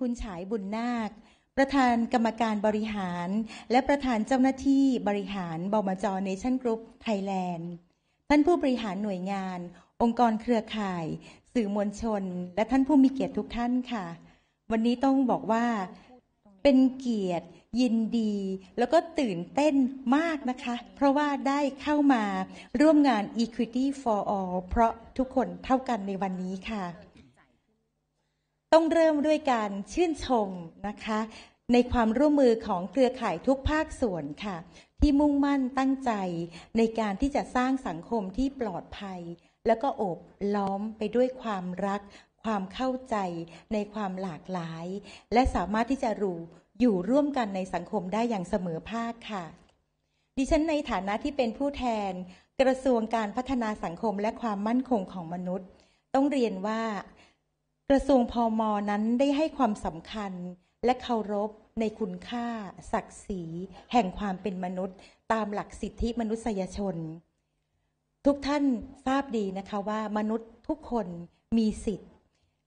คุณฉายบุญนาค ประธานกรรมการบริหาร และประธานเจ้าหน้าที่บริหารบมจเนชั่นกรุ๊ปไทยแลนด์ท่านผู้บริหารหน่วยงาน องค์กรเครือข่าย สื่อมวลชน และท่านผู้มีเกียรติทุกท่านค่ะ วันนี้ต้องบอกว่า เป็นเกียรติ ยินดี แล้วก็ตื่นเต้นมากนะคะ เพราะว่าได้เข้ามาร่วมงาน Equity for All เพราะทุกคนเท่ากันในวันนี้ค่ะต้องเริ่มด้วยการชื่นชมนะคะ ในความร่วมมือของเครือข่ายทุกภาคส่วนค่ะ ที่มุ่งมั่นตั้งใจในการที่จะสร้างสังคมที่ปลอดภัย แล้วก็อบล้อมไปด้วยความรักความเข้าใจในความหลากหลาย และสามารถที่จะรู้อยู่ร่วมกันในสังคมได้อย่างเสมอภาคค่ะ ดิฉันในฐานะที่เป็นผู้แทนกระทรวงการพัฒนาสังคมและความมั่นคงของมนุษย์ ต้องเรียนว่ากระทรวงพอมอนั้นได้ให้ความสำคัญและเคารพในคุณค่าศักดิ์ศรีแห่งความเป็นมนุษย์ ตามหลักสิทธิมนุษยชน ทุกท่านทราบดีนะคะว่า มนุษย์ทุกคนมีสิทธิ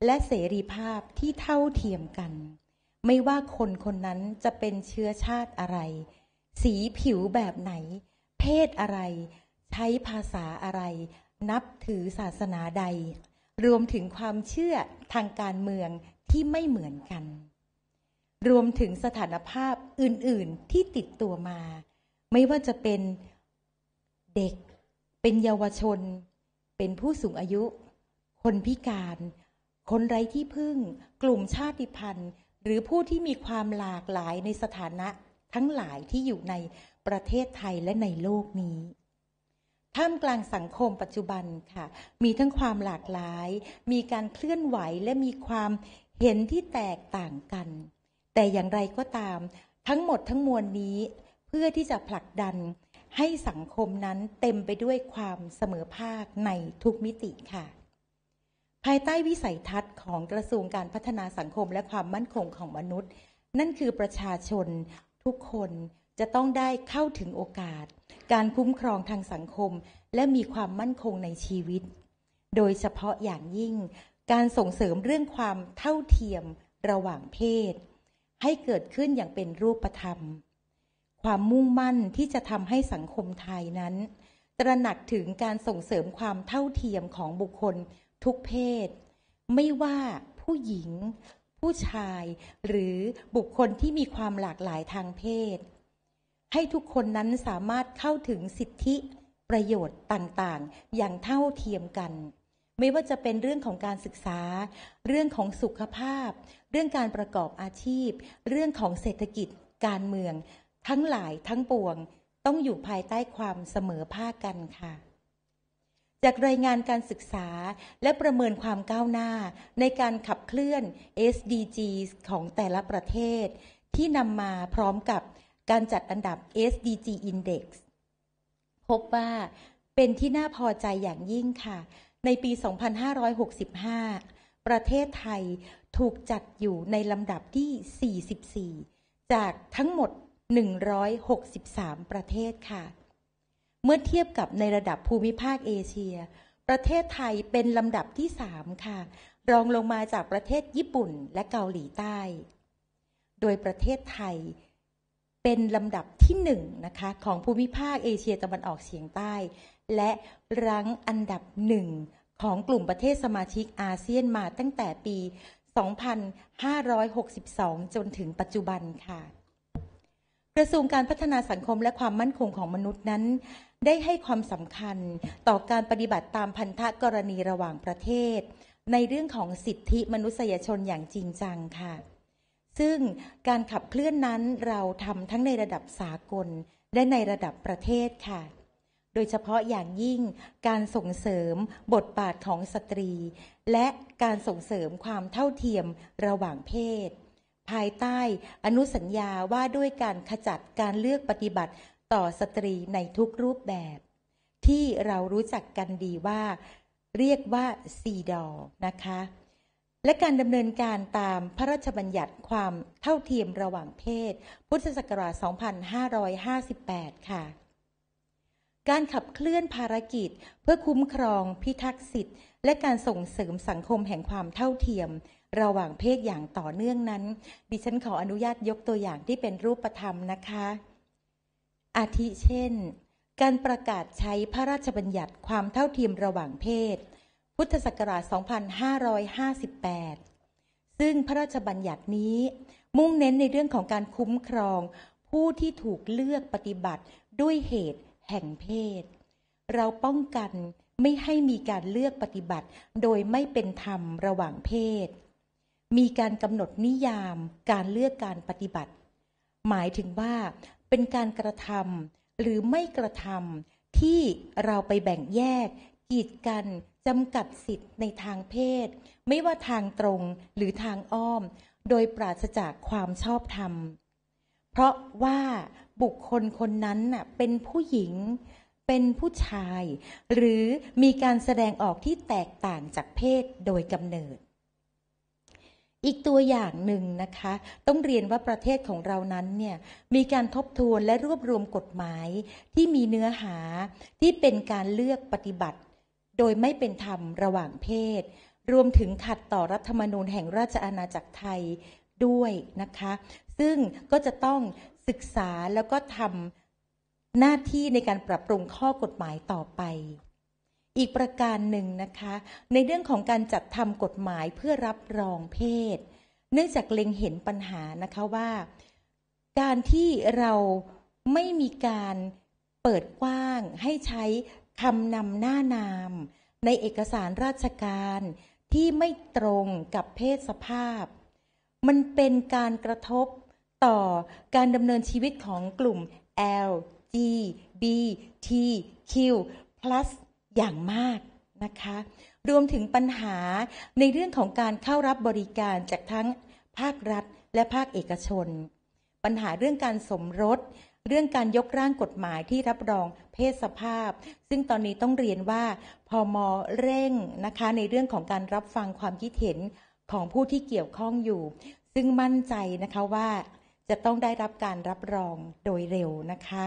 และเสรีภาพที่เท่าเทียมกัน ไม่ว่าคนคนนั้นจะเป็นเชื้อชาติอะไร สีผิวแบบไหน เพศอะไร ใช้ภาษาอะไร นับถือศาสนาใดรวมถึงความเชื่อทางการเมืองที่ไม่เหมือนกัน รวมถึงสถานภาพอื่น ๆ ที่ติดตัวมา ไม่ว่าจะเป็นเด็ก เป็นเยาวชน เป็นผู้สูงอายุ คนพิการ คนไร้ที่พึ่ง กลุ่มชาติพันธุ์ หรือผู้ที่มีความหลากหลายในสถานะทั้งหลายที่อยู่ในประเทศไทยและในโลกนี้ท่ามกลางสังคมปัจจุบันค่ะ มีทั้งความหลากหลาย มีการเคลื่อนไหวและมีความเห็นที่แตกต่างกัน แต่อย่างไรก็ตาม ทั้งหมดทั้งมวลนี้ เพื่อที่จะผลักดันให้สังคมนั้นเต็มไปด้วยความเสมอภาคในทุกมิติค่ะ ภายใต้วิสัยทัศน์ของกระทรวงการพัฒนาสังคมและความมั่นคงของมนุษย์ นั่นคือประชาชน ทุกคนจะต้องได้เข้าถึงโอกาส การคุ้มครองทางสังคม และมีความมั่นคงในชีวิต โดยเฉพาะอย่างยิ่งการส่งเสริมเรื่องความเท่าเทียมระหว่างเพศให้เกิดขึ้นอย่างเป็นรูปธรรม ความมุ่งมั่นที่จะทำให้สังคมไทยนั้น ตระหนักถึงการส่งเสริมความเท่าเทียมของบุคคลทุกเพศ ไม่ว่าผู้หญิง ผู้ชายหรือบุคคลที่มีความหลากหลายทางเพศให้ทุกคนนั้นสามารถเข้าถึงสิทธิประโยชน์ต่างๆ อย่างเท่าเทียมกัน ไม่ว่าจะเป็นเรื่องของการศึกษา เรื่องของสุขภาพ เรื่องการประกอบอาชีพ เรื่องของเศรษฐกิจ การเมือง ทั้งหลายทั้งปวงต้องอยู่ภายใต้ความเสมอภาคกันค่ะ จากรายงานการศึกษาและประเมินความก้าวหน้า ในการขับเคลื่อน SDGs ของแต่ละประเทศ ที่นำมาพร้อมกับการจัดอันดับ SDG Index พบว่าเป็นที่น่าพอใจอย่างยิ่งค่ะ ในปี 2565 ประเทศไทยถูกจัดอยู่ในลำดับที่ 44 จากทั้งหมด 163 ประเทศค่ะ เมื่อเทียบกับในระดับภูมิภาคเอเชีย ประเทศไทยเป็นลำดับที่ 3 ค่ะ รองลงมาจากประเทศญี่ปุ่นและเกาหลีใต้ โดยประเทศไทยเป็นลำดับที่หนึ่งนะคะของภูมิภาคเอเชียตะวันออกเฉียงใต้ และรั้งอันดับหนึ่งของกลุ่มประเทศสมาชิกอาเซียนมาตั้งแต่ปี 2562 จนถึงปัจจุบันค่ะ กระทรวงการพัฒนาสังคมและความมั่นคงของมนุษย์นั้น ได้ให้ความสำคัญต่อการปฏิบัติตามพันธกรณีระหว่างประเทศ ในเรื่องของสิทธิมนุษยชนอย่างจริงจังค่ะซึ่งการขับเคลื่อนนั้นเราทำทั้งในระดับสากลและในระดับประเทศค่ะ โดยเฉพาะอย่างยิ่งการส่งเสริมบทบาทของสตรี และการส่งเสริมความเท่าเทียมระหว่างเพศ ภายใต้อนุสัญญาว่าด้วยการขจัดการเลือกปฏิบัติต่อสตรีในทุกรูปแบบ ที่เรารู้จักกันดีว่า เรียกว่าซีดอนะคะและการดำเนินการตามพระราชบัญญัติความเท่าเทียมระหว่างเพศ พุทธศักราช2558 ค่ะ การขับเคลื่อนภารกิจ เพื่อคุ้มครองพิทักษ์สิทธิ์ และการส่งเสริมสังคมแห่งความเท่าเทียม ระหว่างเพศอย่างต่อเนื่องนั้น ดิฉันขออนุญาตยกตัวอย่างที่เป็นรูปธรรมนะคะ อาทิเช่น การประกาศใช้พระราชบัญญัติความเท่าเทียมระหว่างเพศพุทธศักราช 2558 ซึ่งพระราชบัญญัตินี้มุ่งเน้นในเรื่องของการคุ้มครองผู้ที่ถูกเลือกปฏิบัติด้วยเหตุแห่งเพศ เราป้องกันไม่ให้มีการเลือกปฏิบัติ โดยไม่เป็นธรรมระหว่างเพศ มีการกำหนดนิยามการเลือกการปฏิบัติ หมายถึงว่าเป็นการกระทำหรือไม่กระทำที่เราไปแบ่งแยก กีดกันจำกัดสิทธิ์ในทางเพศ ไม่ว่าทางตรงหรือทางอ้อม โดยปราศจากความชอบธรรม เพราะว่าบุคคลคนนั้นน่ะเป็นผู้หญิงเป็นผู้ชาย หรือมีการแสดงออกที่แตกต่างจากเพศโดยกำเนิด อีกตัวอย่างหนึ่งนะคะ ต้องเรียนว่าประเทศของเรานั้นเนี่ยมีการทบทวนและรวบรวมกฎหมายที่มีเนื้อหาที่เป็นการเลือกปฏิบัติโดยไม่เป็นธรรมระหว่างเพศ รวมถึงขัดต่อรัฐธรรมนูญแห่งราชอาณาจักรไทยด้วยนะคะซึ่งก็จะต้องศึกษาแล้วก็ทำหน้าที่ในการปรับปรุงข้อกฎหมายต่อไป อีกประการหนึ่งนะคะในเรื่องของการจัดทำกฎหมายเพื่อรับรองเพศ เนื่องจากเล็งเห็นปัญหานะคะว่า การที่เราไม่มีการเปิดกว้างให้ใช้คำนำหน้านามในเอกสารราชการที่ไม่ตรงกับเพศสภาพ มันเป็นการกระทบต่อการดำเนินชีวิตของกลุ่ม L G B T Q plus อย่างมากนะคะ รวมถึงปัญหาในเรื่องของการเข้ารับบริการจากทั้งภาครัฐและภาคเอกชน ปัญหาเรื่องการสมรสเรื่องการยกร่างกฎหมายที่รับรองเพศสภาพ ซึ่งตอนนี้ต้องเรียนว่าพอมอเร่งนะคะในเรื่องของการรับฟังความคิดเห็นของผู้ที่เกี่ยวข้องอยู่ ซึ่งมั่นใจนะคะว่าจะต้องได้รับการรับรองโดยเร็วนะคะ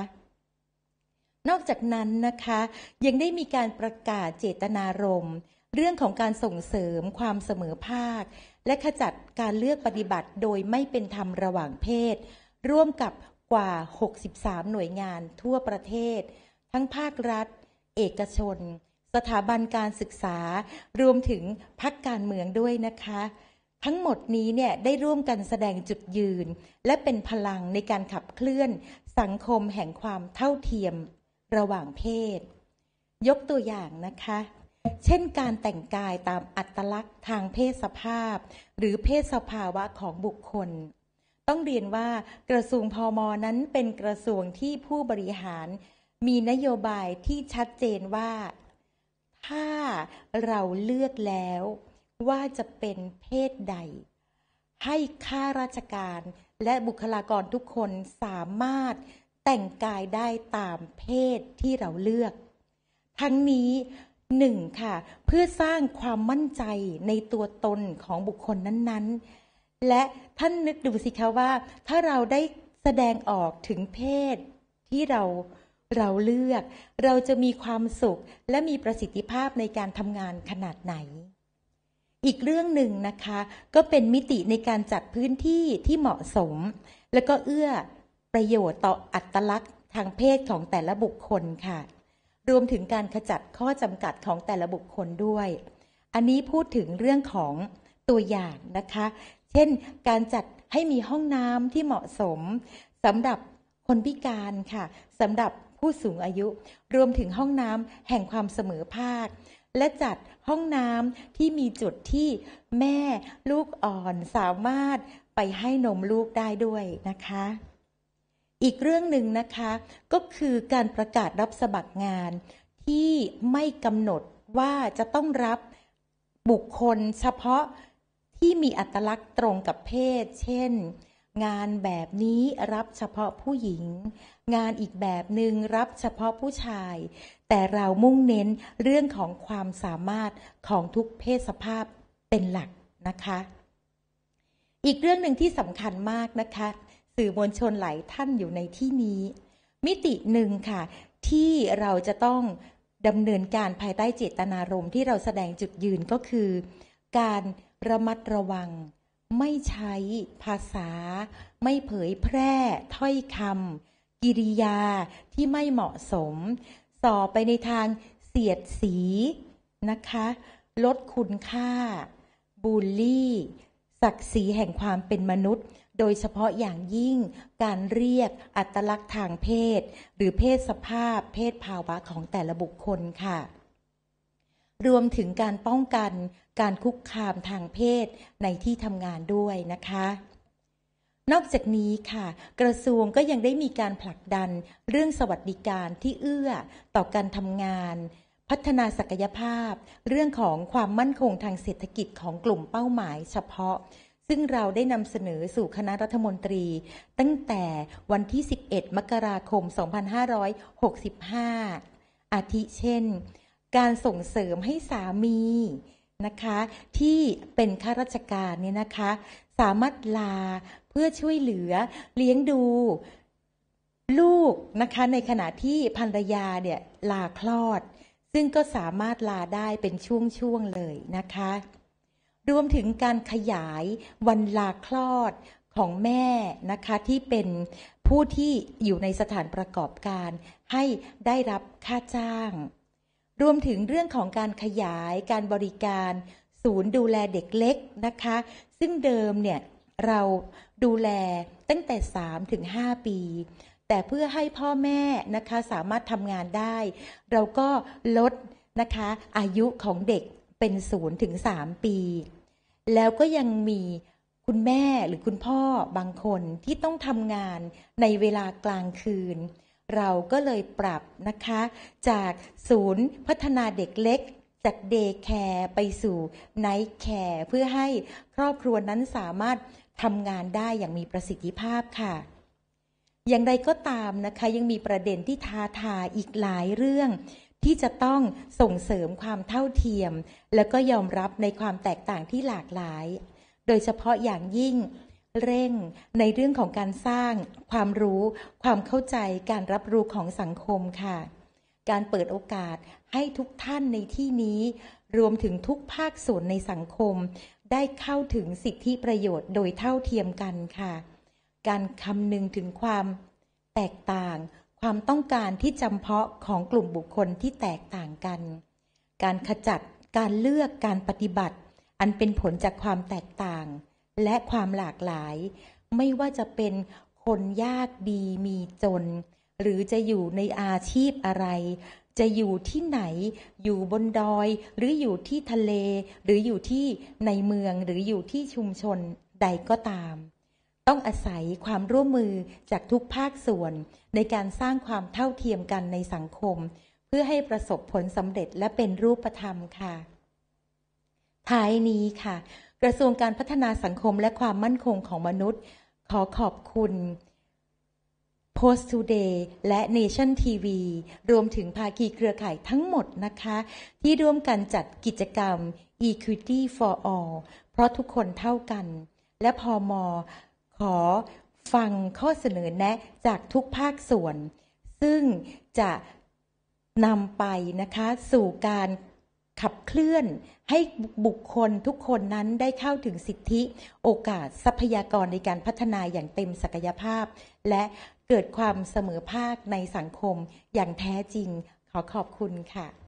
นอกจากนั้นนะคะยังได้มีการประกาศเจตนารมณ์ เรื่องของการส่งเสริมความเสมอภาค และขจัดการเลือกปฏิบัติโดยไม่เป็นธรรมระหว่างเพศ ร่วมกับกว่า 63 หน่วยงานทั่วประเทศ ทั้งภาครัฐ เอกชน สถาบันการศึกษารวมถึงพักการเมืองด้วยนะคะ ทั้งหมดนี้เนี่ยได้ร่วมกันแสดงจุดยืน และเป็นพลังในการขับเคลื่อนสังคมแห่งความเท่าเทียมระหว่างเพศ ยกตัวอย่างนะคะ เช่นการแต่งกายตามอัตลักษณ์ทางเพศสภาพ หรือเพศสภาวะของบุคคลต้องเรียนว่ากระทรวงพอมอนั้นเป็นกระทรวงที่ผู้บริหารมีนโยบายที่ชัดเจนว่า ถ้าเราเลือกแล้วว่าจะเป็นเพศใด ให้ข้าราชการและบุคลากรทุกคนสามารถแต่งกายได้ตามเพศที่เราเลือก ทั้งนี้หนึ่งค่ะ เพื่อสร้างความมั่นใจในตัวตนของบุคคลนั้น ๆและท่านนึกดูสิคะว่าถ้าเราได้แสดงออกถึงเพศที่เราเราเลือก เราจะมีความสุขและมีประสิทธิภาพในการทำงานขนาดไหน อีกเรื่องหนึ่งนะคะ ก็เป็นมิติในการจัดพื้นที่ที่เหมาะสม และก็เอื้อประโยชน์ต่ออัตลักษณ์ทางเพศของแต่ละบุคคลค่ะ รวมถึงการขจัดข้อจำกัดของแต่ละบุคคลด้วย อันนี้พูดถึงเรื่องของตัวอย่างนะคะเช่น การจัดให้มีห้องน้ำที่เหมาะสมสำหรับคนพิการค่ะสำหรับผู้สูงอายุ รวมถึงห้องน้ำแห่งความเสมอภาค และจัดห้องน้ำที่มีจุดที่แม่ลูกอ่อนสามารถไปให้นมลูกได้ด้วยนะคะ อีกเรื่องหนึ่งนะคะก็คือการประกาศรับสมัครงานที่ไม่กำหนดว่าจะต้องรับบุคคลเฉพาะที่มีอัตลักษณ์ตรงกับเพศ เช่น งานแบบนี้รับเฉพาะผู้หญิง งานอีกแบบหนึ่งรับเฉพาะผู้ชาย แต่เรามุ่งเน้นเรื่องของความสามารถของทุกเพศสภาพเป็นหลักนะคะ อีกเรื่องหนึ่งที่สำคัญมากนะคะ สื่อมวลชนหลายท่านอยู่ในที่นี้ มิติหนึ่งค่ะที่เราจะต้องดำเนินการภายใต้เจตนารมณ์ที่เราแสดงจุดยืนก็คือ การระมัดระวัง ไม่ใช้ภาษา ไม่เผยแพร่ถ้อยคำกิริยาที่ไม่เหมาะสมส่อไปในทางเสียดสีนะคะ ลดคุณค่า บูลลี่ ศักดิ์ศรีแห่งความเป็นมนุษย์ โดยเฉพาะอย่างยิ่งการเรียกอัตลักษณ์ทางเพศ หรือเพศสภาพเพศภาวะของแต่ละบุคคลค่ะรวมถึงการป้องกันการคุกคามทางเพศในที่ทำงานด้วยนะคะ นอกจากนี้ค่ะ กระทรวงก็ยังได้มีการผลักดันเรื่องสวัสดิการที่เอื้อต่อการทำงานพัฒนาศักยภาพ เรื่องของความมั่นคงทางเศรษฐกิจของกลุ่มเป้าหมายเฉพาะ ซึ่งเราได้นำเสนอสู่คณะรัฐมนตรี ตั้งแต่วันที่ 11 มกราคม 2565 อาทิเช่นการส่งเสริมให้สามีนะคะที่เป็นข้าราชการเนี่ยนะคะ สามารถลาเพื่อช่วยเหลือเลี้ยงดูลูกนะคะในขณะที่ภรรยาเนี่ยลาคลอด ซึ่งก็สามารถลาได้เป็นช่วงๆเลยนะคะ รวมถึงการขยายวันลาคลอดของแม่นะคะที่เป็นผู้ที่อยู่ในสถานประกอบการให้ได้รับค่าจ้างรวมถึงเรื่องของการขยายการบริการ ศูนย์ดูแลเด็กเล็กนะคะ ซึ่งเดิมเนี่ย เราดูแลตั้งแต่ 3 ถึง 5 ปี แต่เพื่อให้พ่อแม่นะคะ สามารถทำงานได้ เราก็ลดนะคะอายุของเด็กเป็นศูนย์ถึง 3 ปี แล้วก็ยังมีคุณแม่หรือคุณพ่อบางคนที่ต้องทำงานในเวลากลางคืนเราก็เลยปรับนะคะจากศูนย์พัฒนาเด็กเล็ก จากเดย์แคร์ไปสู่ไนท์แคร์เพื่อให้ครอบครัวนั้นสามารถทำงานได้อย่างมีประสิทธิภาพค่ะ อย่างไรก็ตามนะคะยังมีประเด็นที่ท้าทายอีกหลายเรื่อง ที่จะต้องส่งเสริมความเท่าเทียม และก็ยอมรับในความแตกต่างที่หลากหลาย โดยเฉพาะอย่างยิ่งเร่งในเรื่องของการสร้างความรู้ ความเข้าใจการรับรู้ของสังคมค่ะ การเปิดโอกาสให้ทุกท่านในที่นี้ รวมถึงทุกภาคส่วนในสังคม ได้เข้าถึงสิทธิประโยชน์โดยเท่าเทียมกันค่ะ การคำนึงถึงความแตกต่าง ความต้องการที่จำเพาะของกลุ่มบุคคลที่แตกต่างกัน การขจัดการเลือกการปฏิบัติ อันเป็นผลจากความแตกต่างและความหลากหลายไม่ว่าจะเป็นคนยากดีมีจน หรือจะอยู่ในอาชีพอะไร จะอยู่ที่ไหน อยู่บนดอยหรืออยู่ที่ทะเล หรืออยู่ที่ในเมืองหรืออยู่ที่ชุมชนใดก็ตาม ต้องอาศัยความร่วมมือจากทุกภาคส่วนในการสร้างความเท่าเทียมกันในสังคม เพื่อให้ประสบผลสำเร็จและเป็นรูปธรรมค่ะท้ายนี้ค่ะกระทรวงการพัฒนาสังคมและความมั่นคงของมนุษย์ ขอขอบคุณ Post Today และ Nation TV รวมถึงภาคีเครือข่ายทั้งหมดนะคะ ที่ร่วมกันจัดกิจกรรม Equity for All เพราะทุกคนเท่ากัน และพอมอ ขอฟังข้อเสนอแนะจากทุกภาคส่วน ซึ่งจะนำไปนะคะ สู่การขับเคลื่อนให้บุคคลทุกคนนั้นได้เข้าถึงสิทธิโอกาสทรัพยากรในการพัฒนาอย่างเต็มศักยภาพ และเกิดความเสมอภาคในสังคมอย่างแท้จริง ขอขอบคุณค่ะ